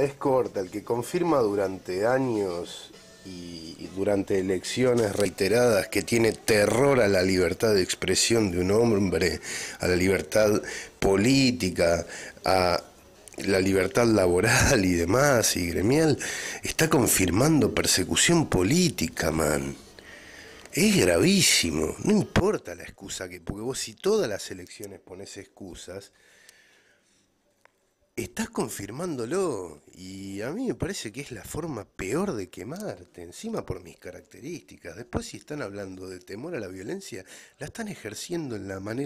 Es corta, el que confirma durante años y, durante elecciones reiteradas que tiene terror a la libertad de expresión de un hombre, a la libertad política, a la libertad laboral y demás y gremial, está confirmando persecución política, man. Es gravísimo, no importa la excusa que, porque vos si todas las elecciones pones excusas, estás confirmándolo y a mí me parece que es la forma peor de quemarte, encima por mis características. Después si están hablando de temor a la violencia, la están ejerciendo en la manera...